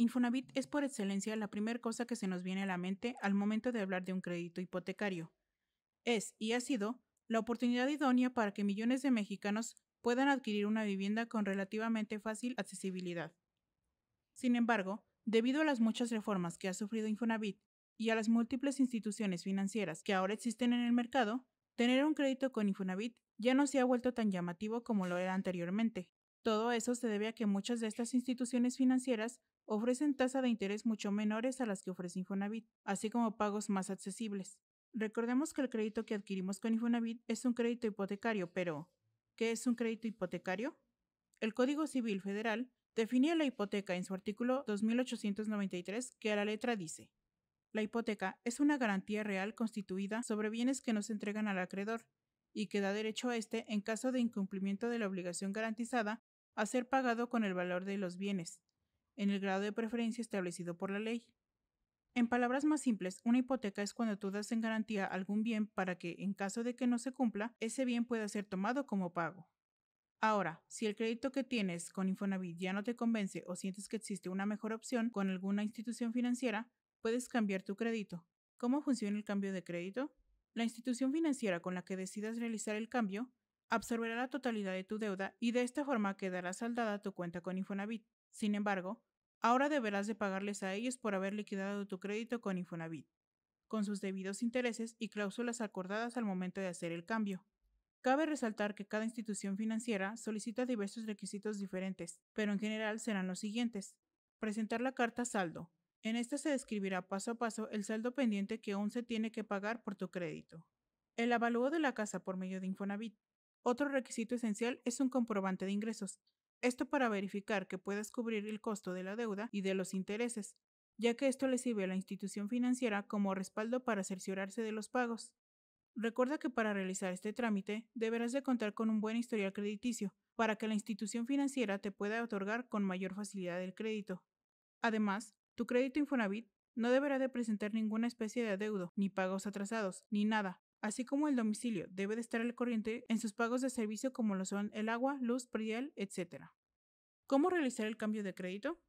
Infonavit es por excelencia la primera cosa que se nos viene a la mente al momento de hablar de un crédito hipotecario. Es, y ha sido, la oportunidad idónea para que millones de mexicanos puedan adquirir una vivienda con relativamente fácil accesibilidad. Sin embargo, debido a las muchas reformas que ha sufrido Infonavit y a las múltiples instituciones financieras que ahora existen en el mercado, tener un crédito con Infonavit ya no se ha vuelto tan llamativo como lo era anteriormente. Todo eso se debe a que muchas de estas instituciones financieras ofrecen tasa de interés mucho menores a las que ofrece Infonavit, así como pagos más accesibles. Recordemos que el crédito que adquirimos con Infonavit es un crédito hipotecario, pero ¿qué es un crédito hipotecario? El Código Civil Federal definió la hipoteca en su artículo 2893, que a la letra dice, la hipoteca es una garantía real constituida sobre bienes que no se entregan al acreedor y que da derecho a éste en caso de incumplimiento de la obligación garantizada a ser pagado con el valor de los bienes, en el grado de preferencia establecido por la ley. En palabras más simples, una hipoteca es cuando tú das en garantía algún bien para que, en caso de que no se cumpla, ese bien pueda ser tomado como pago. Ahora, si el crédito que tienes con Infonavit ya no te convence o sientes que existe una mejor opción con alguna institución financiera, puedes cambiar tu crédito. ¿Cómo funciona el cambio de crédito? La institución financiera con la que decidas realizar el cambio absorberá la totalidad de tu deuda y de esta forma quedará saldada tu cuenta con Infonavit. Sin embargo, ahora deberás de pagarles a ellos por haber liquidado tu crédito con Infonavit, con sus debidos intereses y cláusulas acordadas al momento de hacer el cambio. Cabe resaltar que cada institución financiera solicita diversos requisitos diferentes, pero en general serán los siguientes. Presentar la carta saldo. En esta se describirá paso a paso el saldo pendiente que aún se tiene que pagar por tu crédito. El avalúo de la casa por medio de Infonavit. Otro requisito esencial es un comprobante de ingresos, esto para verificar que puedas cubrir el costo de la deuda y de los intereses, ya que esto le sirve a la institución financiera como respaldo para cerciorarse de los pagos. Recuerda que para realizar este trámite deberás de contar con un buen historial crediticio para que la institución financiera te pueda otorgar con mayor facilidad el crédito. Además, tu crédito Infonavit no deberá de presentar ninguna especie de adeudo, ni pagos atrasados, ni nada, así como el domicilio debe de estar al corriente en sus pagos de servicio como lo son el agua, luz, predial, etc. ¿Cómo realizar el cambio de crédito?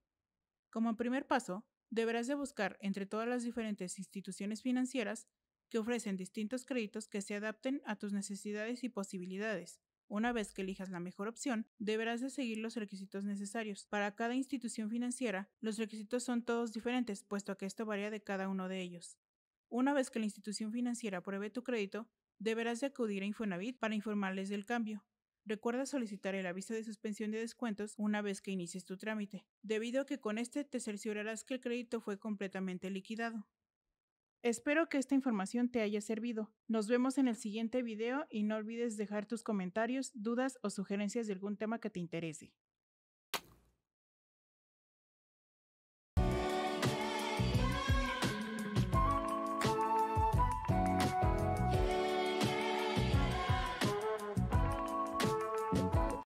Como primer paso, deberás de buscar entre todas las diferentes instituciones financieras que ofrecen distintos créditos que se adapten a tus necesidades y posibilidades. Una vez que elijas la mejor opción, deberás de seguir los requisitos necesarios. Para cada institución financiera, los requisitos son todos diferentes, puesto que esto varía de cada uno de ellos. Una vez que la institución financiera apruebe tu crédito, deberás de acudir a Infonavit para informarles del cambio. Recuerda solicitar el aviso de suspensión de descuentos una vez que inicies tu trámite, debido a que con este te cerciorarás que el crédito fue completamente liquidado. Espero que esta información te haya servido. Nos vemos en el siguiente video y no olvides dejar tus comentarios, dudas o sugerencias de algún tema que te interese.